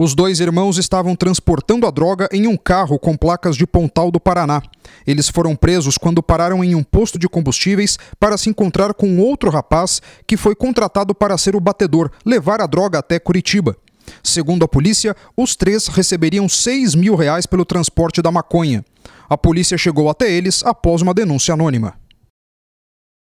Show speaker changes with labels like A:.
A: Os dois irmãos estavam transportando a droga em um carro com placas de Pontal do Paraná. Eles foram presos quando pararam em um posto de combustíveis para se encontrar com outro rapaz que foi contratado para ser o batedor, levar a droga até Curitiba. Segundo a polícia, os três receberiam 6 mil reais pelo transporte da maconha. A polícia chegou até eles após uma denúncia anônima.